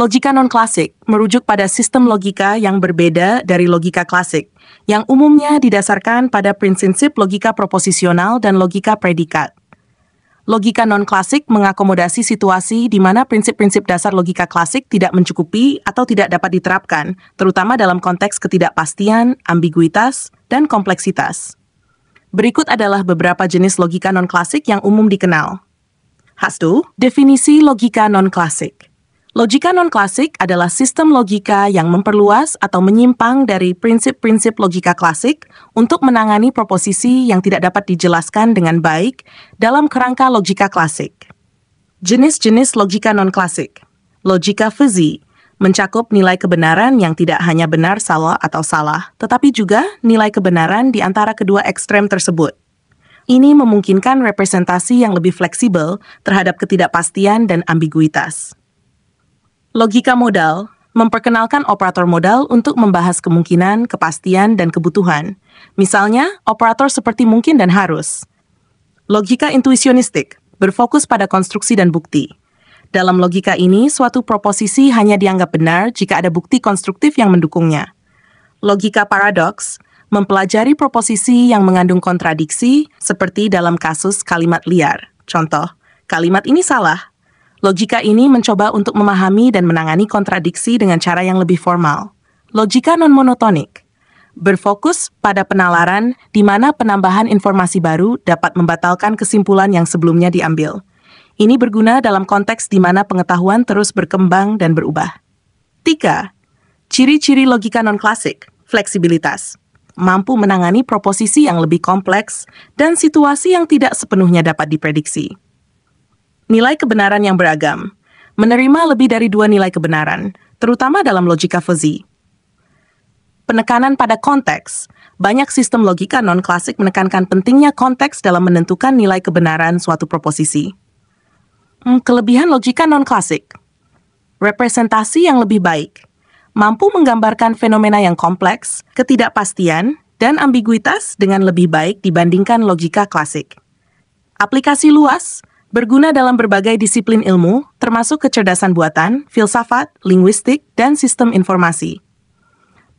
Logika non-klasik merujuk pada sistem logika yang berbeda dari logika klasik, yang umumnya didasarkan pada prinsip logika proposisional dan logika predikat. Logika non-klasik mengakomodasi situasi di mana prinsip-prinsip dasar logika klasik tidak mencukupi atau tidak dapat diterapkan, terutama dalam konteks ketidakpastian, ambiguitas, dan kompleksitas. Berikut adalah beberapa jenis logika non-klasik yang umum dikenal. Hastu, definisi logika non-klasik. Logika non-klasik adalah sistem logika yang memperluas atau menyimpang dari prinsip-prinsip logika klasik untuk menangani proposisi yang tidak dapat dijelaskan dengan baik dalam kerangka logika klasik. Jenis-jenis logika non-klasik. Logika fuzzy mencakup nilai kebenaran yang tidak hanya benar, salah, atau salah, tetapi juga nilai kebenaran di antara kedua ekstrem tersebut. Ini memungkinkan representasi yang lebih fleksibel terhadap ketidakpastian dan ambiguitas. Logika modal memperkenalkan operator modal untuk membahas kemungkinan, kepastian, dan kebutuhan. Misalnya, operator seperti mungkin dan harus. Logika intuisionistik berfokus pada konstruksi dan bukti. Dalam logika ini, suatu proposisi hanya dianggap benar jika ada bukti konstruktif yang mendukungnya. Logika paradoks mempelajari proposisi yang mengandung kontradiksi, seperti dalam kasus kalimat liar. Contoh, kalimat ini salah Logika ini mencoba untuk memahami dan menangani kontradiksi dengan cara yang lebih formal. Logika non-monotonik berfokus pada penalaran di mana penambahan informasi baru dapat membatalkan kesimpulan yang sebelumnya diambil. Ini berguna dalam konteks di mana pengetahuan terus berkembang dan berubah. 3. Ciri-ciri logika non-klasik, fleksibilitas. Mampu menangani proposisi yang lebih kompleks dan situasi yang tidak sepenuhnya dapat diprediksi. Nilai kebenaran yang beragam. Menerima lebih dari dua nilai kebenaran, terutama dalam logika fuzzy. Penekanan pada konteks. Banyak sistem logika non-klasik menekankan pentingnya konteks dalam menentukan nilai kebenaran suatu proposisi. Hmm, kelebihan logika non-klasik. Representasi yang lebih baik. Mampu menggambarkan fenomena yang kompleks, ketidakpastian, dan ambiguitas dengan lebih baik dibandingkan logika klasik. Aplikasi luas Berguna dalam berbagai disiplin ilmu, termasuk kecerdasan buatan, filsafat, linguistik, dan sistem informasi.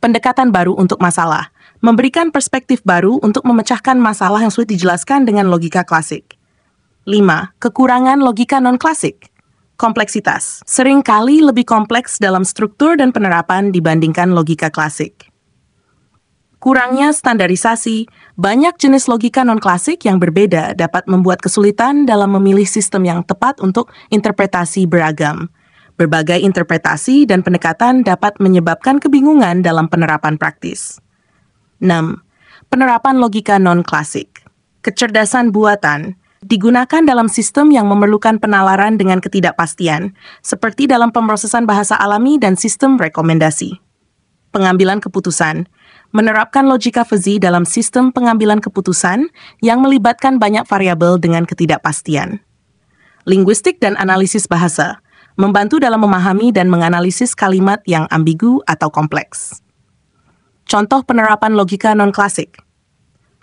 Pendekatan baru untuk masalah memberikan perspektif baru untuk memecahkan masalah yang sulit dijelaskan dengan logika klasik. 5. Kekurangan logika non-klasik kompleksitas. Seringkali lebih kompleks dalam struktur dan penerapan dibandingkan logika klasik. Kurangnya standarisasi, banyak jenis logika non-klasik yang berbeda dapat membuat kesulitan dalam memilih sistem yang tepat untuk interpretasi beragam. Berbagai interpretasi dan pendekatan dapat menyebabkan kebingungan dalam penerapan praktis. 6. Penerapan logika non-klasik. Kecerdasan buatan digunakan dalam sistem yang memerlukan penalaran dengan ketidakpastian, seperti dalam pemrosesan bahasa alami dan sistem rekomendasi. Pengambilan keputusan menerapkan logika fuzzy dalam sistem pengambilan keputusan yang melibatkan banyak variabel dengan ketidakpastian. Linguistik dan analisis bahasa membantu dalam memahami dan menganalisis kalimat yang ambigu atau kompleks. Contoh penerapan logika non-klasik.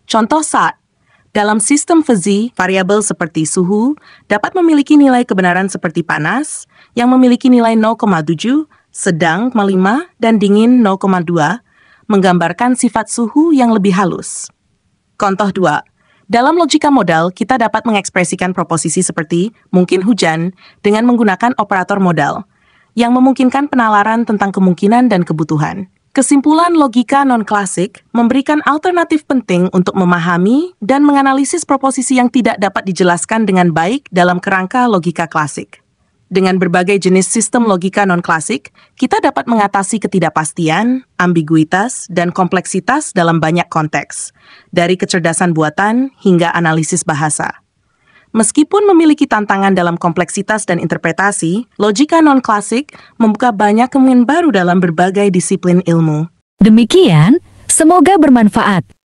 Contoh saat dalam sistem fuzzy, variabel seperti suhu dapat memiliki nilai kebenaran seperti panas, yang memiliki nilai 0,7, sedang 0,5, dan dingin menggambarkan sifat suhu yang lebih halus. Contoh 2. Dalam logika modal, kita dapat mengekspresikan proposisi seperti mungkin hujan dengan menggunakan operator modal, yang memungkinkan penalaran tentang kemungkinan dan kebutuhan. Kesimpulan logika non-klasik memberikan alternatif penting untuk memahami dan menganalisis proposisi yang tidak dapat dijelaskan dengan baik dalam kerangka logika klasik. Dengan berbagai jenis sistem logika non-klasik, kita dapat mengatasi ketidakpastian, ambiguitas, dan kompleksitas dalam banyak konteks, dari kecerdasan buatan hingga analisis bahasa. Meskipun memiliki tantangan dalam kompleksitas dan interpretasi, logika non-klasik membuka banyak kemungkinan baru dalam berbagai disiplin ilmu. Demikian, semoga bermanfaat.